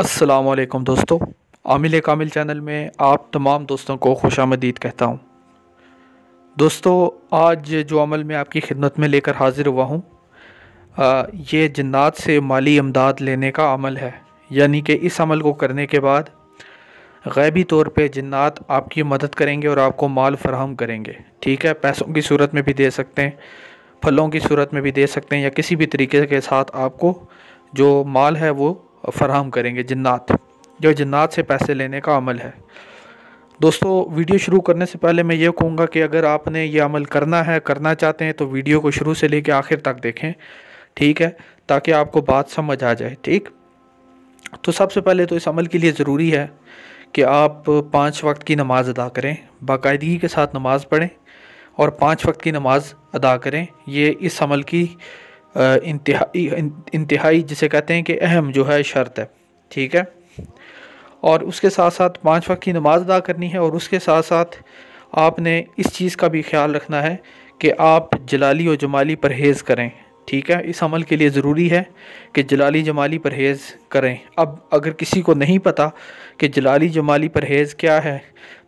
असलकम दोस्तों आमिल कामिल चैनल में आप तमाम दोस्तों को खुश आमदीद कहता हूँ दोस्तों आज जो अमल मैं आपकी खिदमत में लेकर हाज़िर हुआ हूँ ये जन्नात से माली इमदाद लेने का अमल है यानी कि इस अमल को करने के बाद गैबी तौर पर जन्नात आपकी मदद करेंगे और आपको माल फराहम करेंगे ठीक है पैसों की सूरत में भी दे सकते हैं फलों की सूरत में भी दे सकते हैं या किसी भी तरीके के साथ आपको जो माल है वो फराहम करेंगे जन्ात जो जन्ात से पैसे लेने का अमल है दोस्तों वीडियो शुरू करने से पहले मैं ये कहूँगा कि अगर आपने ये अमल करना है करना चाहते हैं तो वीडियो को शुरू से लेकर आखिर तक देखें ठीक है ताकि आपको बात समझ आ जाए ठीक तो सबसे पहले तो इस अमल के लिए ज़रूरी है कि आप पाँच वक्त की नमाज़ अदा करें बाकायदगी के साथ नमाज़ पढ़ें और पाँच वक्त की नमाज़ अदा करें ये इस अमल की इंतहाई इंतहाई जिसे कहते हैं कि अहम जो है शर्त है ठीक है और उसके साथ साथ पाँच वक्त की नमाज़ अदा करनी है और उसके साथ साथ आपने इस चीज़ का भी ख्याल रखना है कि आप जलाली और जमाली परहेज़ करें ठीक है इस अमल के लिए ज़रूरी है कि जलाली जमाली परहेज़ करें अब अगर किसी को नहीं पता कि जलाली जमाली परहेज़ क्या है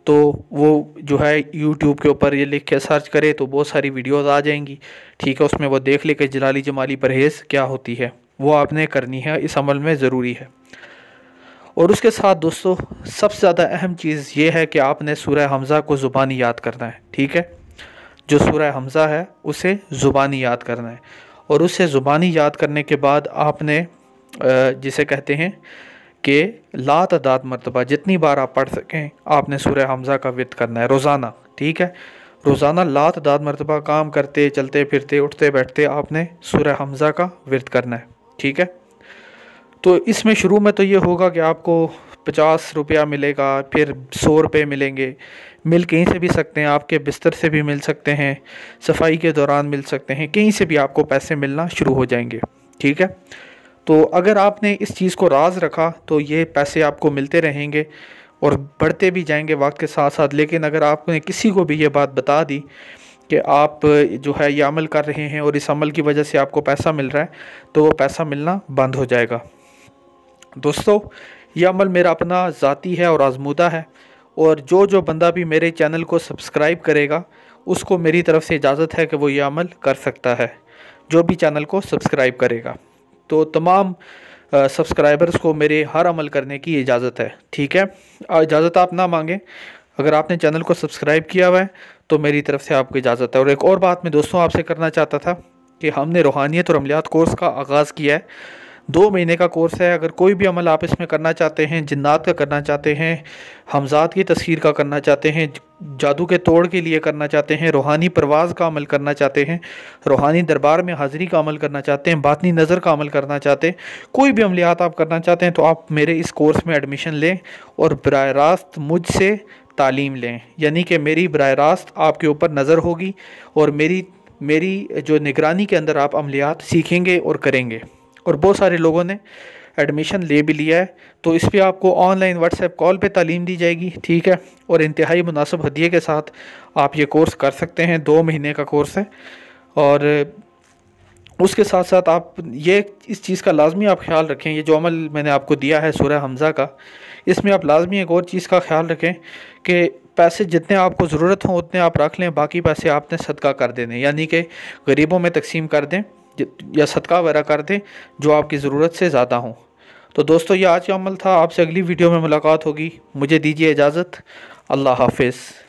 तो वो जो है यूट्यूब के ऊपर ये लिख के सर्च करे तो बहुत सारी वीडियोस आ जाएंगी ठीक है उसमें वो देख ले कि जलाली जमाली परहेज़ क्या होती है वो आपने करनी है इस अमल में ज़रूरी है और उसके साथ दोस्तों सबसे ज़्यादा अहम चीज़ ये है कि आपने सूर्य हमज़ा को ज़ुबानी याद करना है ठीक है जो सूर्य हमज़ा है उसे ज़ुबानी याद करना है और उसे ज़ुबानी याद करने के बाद आपने जिसे कहते हैं के ला तदाद मरतबा जितनी बार आप पढ़ सकें आपने सूर्य हमज़ा का वित करना है रोज़ाना ठीक है रोज़ाना ला तदाद मरतबा काम करते चलते फिरते उठते बैठते आपने सूर्य हमज़ा का वित करना है ठीक है तो इसमें शुरू में तो ये होगा कि आपको पचास रुपया मिलेगा फिर सौ रुपये मिलेंगे मिल कहीं से भी सकते हैं आपके बिस्तर से भी मिल सकते हैं सफाई के दौरान मिल सकते हैं कहीं से भी आपको पैसे मिलना शुरू हो जाएंगे ठीक है तो अगर आपने इस चीज़ को राज रखा तो ये पैसे आपको मिलते रहेंगे और बढ़ते भी जाएंगे वक्त के साथ साथ लेकिन अगर आपने किसी को भी ये बात बता दी कि आप जो है ये अमल कर रहे हैं और इस अमल की वजह से आपको पैसा मिल रहा है तो वो पैसा मिलना बंद हो जाएगा दोस्तों यह अमल मेरा अपना ज़ाती है और आजमूदा है और जो जो बंदा भी मेरे चैनल को सब्सक्राइब करेगा उसको मेरी तरफ़ से इजाज़त है कि वो ये अमल कर सकता है जो भी चैनल को सब्सक्राइब करेगा तो तमाम सब्सक्राइबर्स को मेरे हर अमल करने की इजाज़त है ठीक है इजाज़त आप ना मांगें अगर आपने चैनल को सब्सक्राइब किया हुआ है तो मेरी तरफ से आपको इजाज़त है और एक और बात मैं दोस्तों आपसे करना चाहता था कि हमने रूहानियत और अमलियात कोर्स का आगाज़ किया है दो महीने का कोर्स है अगर कोई भी अमल आप इसमें करना चाहते हैं जिन्नात का करना चाहते हैं हमजात की तस्वीर का करना चाहते हैं जादू के तोड़ के लिए करना चाहते हैं रूहानी परवाज़ का अमल करना चाहते हैं रूहानी दरबार में हाज़िरी का अमल करना चाहते हैं बातनी नज़र का अमल करना चाहते हैं कोई भी अमलियात आप करना चाहते हैं तो आप मेरे इस कोर्स में एडमिशन लें और बर रास्त मुझसे तालीम लें यानी कि मेरी बर रास्त आपके ऊपर नज़र होगी और मेरी मेरी जो निगरानी के अंदर आप अमलियात सीखेंगे और करेंगे और बहुत सारे लोगों ने एडमिशन ले भी लिया है तो इस पर आपको ऑनलाइन व्हाट्सएप कॉल पे तालीम दी जाएगी ठीक है और इंतहाई मुनासब हदिये के साथ आप ये कोर्स कर सकते हैं दो महीने का कोर्स है और उसके साथ साथ आप ये इस चीज़ का लाजमी आप ख्याल रखें ये जो अमल मैंने आपको दिया है सूर्य हमज़ा का इसमें आप लाजमी एक और चीज़ का ख्याल रखें कि पैसे जितने आपको ज़रूरत हों उतने आप रख लें बाकी पैसे आपने सदका कर देने यानी कि गरीबों में तकसीम कर दें या सदका वगैरह कर दें जो आपकी ज़रूरत से ज़्यादा हो तो दोस्तों ये आज का अमल था आपसे अगली वीडियो में मुलाकात होगी मुझे दीजिए इजाज़त अल्लाह हाफिज़